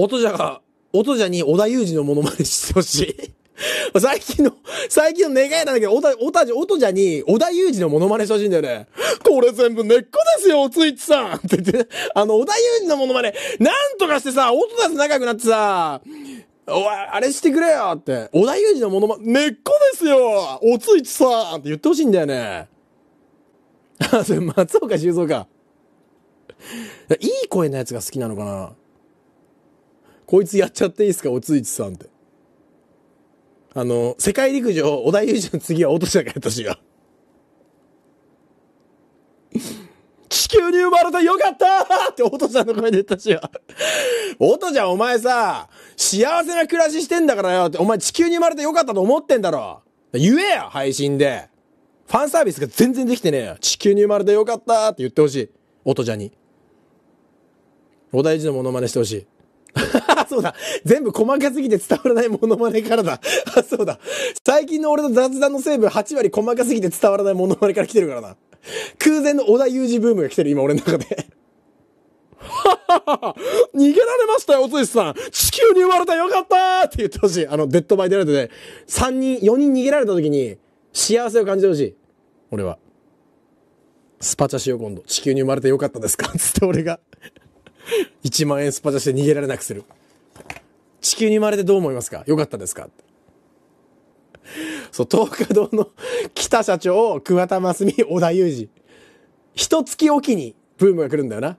音じゃが、音じゃに織田裕二のモノマネしてほしい。最近の、最近の願いなんだけど、おた、おたじ、おじゃに、小田裕二のモノマネしてほしいんだよね。これ全部根っこですよ、おついちさんって言って、あの、小田裕二のモノマネ、なんとかしてさ、音だと仲良くなってさ、おい、あれしてくれよって、小田裕二のモノマネ、根っこですよ、おついちさんって言ってほしいんだよね。あ、それ松岡修造か。いい声のやつが好きなのかなこいつやっちゃっていいですか、おついちさんって。あの、世界陸上、織田裕二の次は落としたから、私が。地球に生まれてよかったってとちゃんの声で言ったしよ。おとちゃんお前さ、幸せな暮らししてんだからよって、お前地球に生まれてよかったと思ってんだろ。言えよ、配信で。ファンサービスが全然できてねえよ。地球に生まれてよかったって言ってほしい。おとちゃんに。お大事のモノマネしてほしい。そうだ。全部細かすぎて伝わらないモノマネからだ。あ そうだ。最近の俺の雑談の成分8割細かすぎて伝わらないモノマネから来てるからな。空前の織田裕二ブームが来てる、今俺の中で。逃げられましたよ、おついさん。地球に生まれたよかったって言ってほしい。あの、デッドバイデライトで、3人、4人逃げられた時に、幸せを感じてほしい。俺は。スパチャしよう、今度。地球に生まれてよかったですかつって俺が。1万円スパチャして逃げられなくする。地球に生まれてどう思いますかよかったですかそう、東華堂の北社長、桑田真澄、小田裕二。一月おきにブームが来るんだよな。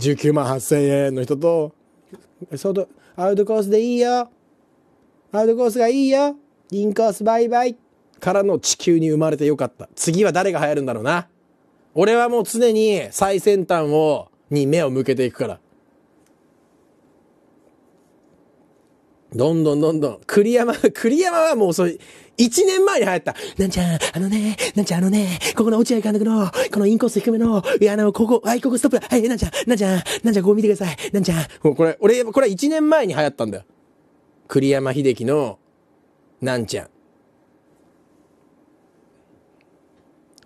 19万8000円の人と、外、アウトコースでいいよ。アウトコースがいいよ。インコースバイバイ。からの地球に生まれてよかった。次は誰が流行るんだろうな。俺はもう常に最先端をに目を向けていくから。どんどんどんどん。栗山、栗山はもうそう、一年前に流行った。なんちゃん、あのね、なんちゃん、あのね、ここの落合監督の、このインコース低めの、いや、あの、ここ、はい、ここストップだ。はい、なんちゃん、なんちゃん、なんちゃん、ここ見てください。なんちゃん。もうこれ、俺、これは一年前に流行ったんだよ。栗山秀樹の、なんちゃん。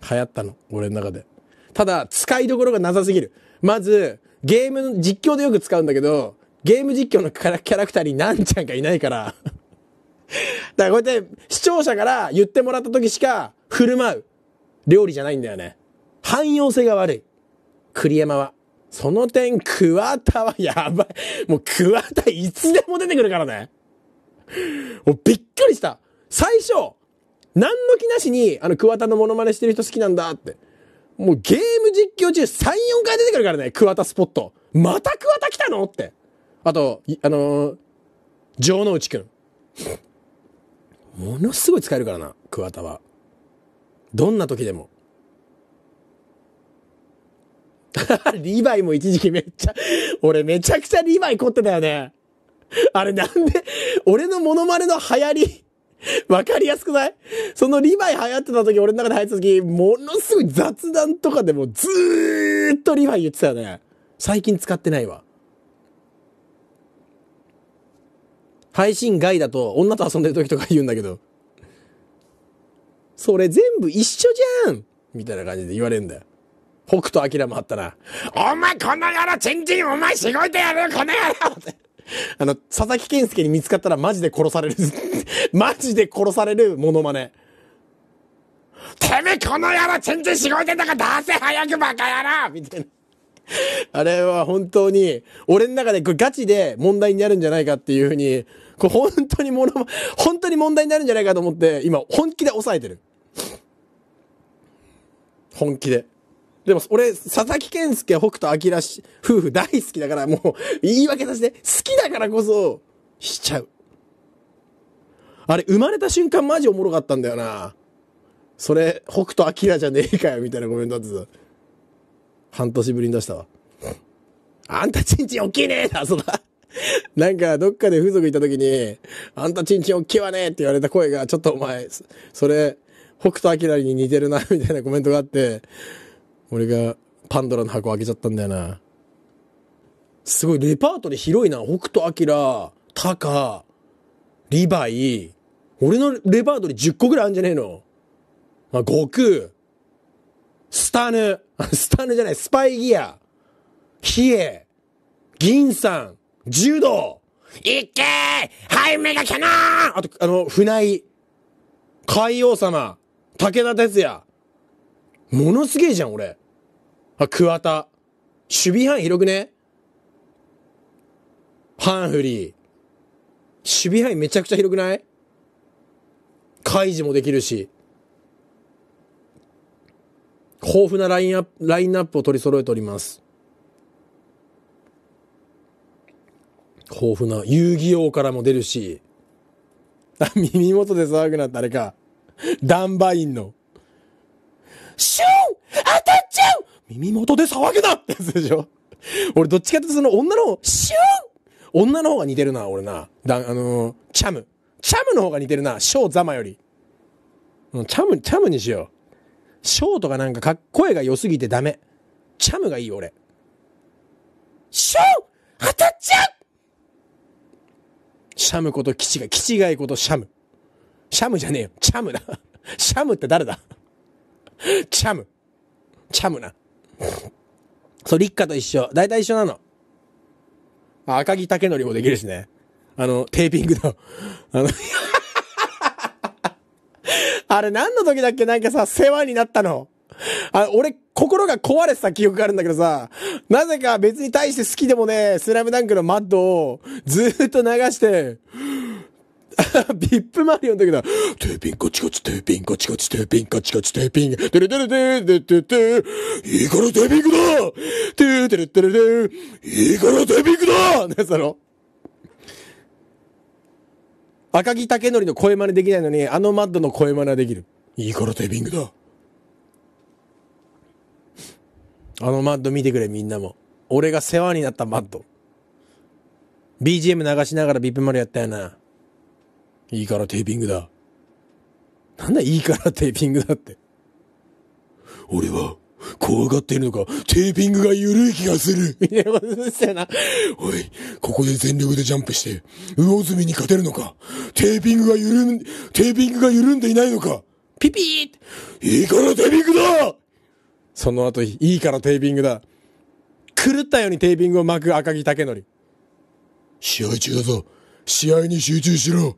流行ったの、俺の中で。ただ、使いどころがなさすぎる。まず、ゲームの実況でよく使うんだけど、ゲーム実況のキャラクターになんちゃんがいないからだからこうやって視聴者から言ってもらった時しか振る舞う料理じゃないんだよね。汎用性が悪い。栗山は。その点、桑田はやばい。もう桑田いつでも出てくるからね。もうびっくりした。最初、何の気なしに、あの桑田のモノマネしてる人好きなんだって。もうゲーム実況中3、4回出てくるからね、桑田スポット。また桑田来たのって。あと、あのー、城之内くん。ものすごい使えるからな、桑田は。どんな時でも。リヴァイも一時期めっちゃ、俺めちゃくちゃリヴァイ凝ってたよね。あれなんで、俺のモノマネの流行り、わかりやすくないそのリヴァイ流行ってた時、俺の中で流行った時、ものすごい雑談とかでもずーっとリヴァイ言ってたよね。最近使ってないわ。配信外だと女と遊んでる時とか言うんだけど、それ全部一緒じゃんみたいな感じで言われるんだよ。北斗晶もあったな。お前この野郎、チンチンお前しごいてやるこの野郎って。あの、佐々木健介に見つかったらマジで殺される マジで殺されるモノマネ。てめえこの野郎全然仕事だから出せ早くバカ野郎みたいな。あれは本当に、俺の中でこガチで問題になるんじゃないかっていうふうに、こ本当にもの、本当に問題になるんじゃないかと思って、今本気で抑えてる。本気で。でも、俺、佐々木健介、北斗晶夫婦大好きだから、もう、言い訳させて、好きだからこそ、しちゃう。あれ、生まれた瞬間マジおもろかったんだよな。それ、北斗晶じゃねえかよ、みたいなコメントあってた。半年ぶりに出したわ。あんたちんちんおっきいねだ、そうだ。なんか、どっかで風俗行った時に、あんたちんちんおっきいわねって言われた声が、ちょっとお前、それ、北斗晶に似てるな、みたいなコメントがあって、俺がパンドラの箱開けちゃったんだよな。すごい、レパートリー広いな。北斗晶、タカ、リヴァイ。俺のレパートリー10個ぐらいあるんじゃねえのまあ、悟空、スタヌ、スタヌじゃない、スパイギア、ヒエ、銀さん、柔道、いっけーはい、メガキャノンあと、あの、船井、海王様、武田鉄矢。ものすげえじゃん、俺。あ、桑田。守備範囲広くねハンフリー。守備範囲めちゃくちゃ広くない開示もできるし。豊富なラインアップ、ラインナップを取り揃えております。豊富な、遊戯王からも出るし。あ、耳元で騒ぐなってあれか。ダンバインの。シュー当たっちゃう耳元で騒げなってやつでしょ 俺どっちかってその女の方、シューン女の方が似てるな、俺な。だ、あのー、チャム。チャムの方が似てるな、ショーザマより。チャム、チャムにしよう。ショーとかなんかかっ声が良すぎてダメ。チャムがいいよ、俺。ショー当たっちゃうシャムことキチが、イ。キチがいことシャム。シャムじゃねえよ。チャムだ。シャムって誰だチャム。チャムな。そう、立夏と一緒。大体一緒なの。あ、赤木竹りもできるしね。あの、テーピングの。あの あれ何の時だっけなんかさ、世話になったの。あ、俺、心が壊れてた記憶があるんだけどさ、なぜか別に対して好きでもね、スラムダンクのマッドをずっと流して、ビップマリオの時だ。トゥーピンコチコチ、トゥーピンコチコチ、トゥーピンコチコチ、トゥーピン、トゥルトゥルトゥルトゥトゥいいからトゥーピンクだトゥートゥルトゥルトゥいいからトゥーピンクだね、そ赤木竹則の声真似できないのに、あのマッドの声真似はできる。いいからテーピングだあのマッド見てくれ、みんなも。俺が世話になったマッド。BGM 流しながらビップマリオやったよな。いいからテーピングだ。なんだいいからテーピングだって。俺は、怖がっているのか、テーピングが緩い気がする。いや、ことな。おい、ここで全力でジャンプして、魚住に勝てるのか、テーピングが緩ん、テーピングが緩んでいないのか、ピピーいいからテーピングだその後、いいからテーピングだ。狂ったようにテーピングを巻く赤木武則。試合中だぞ。試合に集中しろ。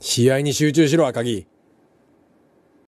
試合に集中しろ、赤木。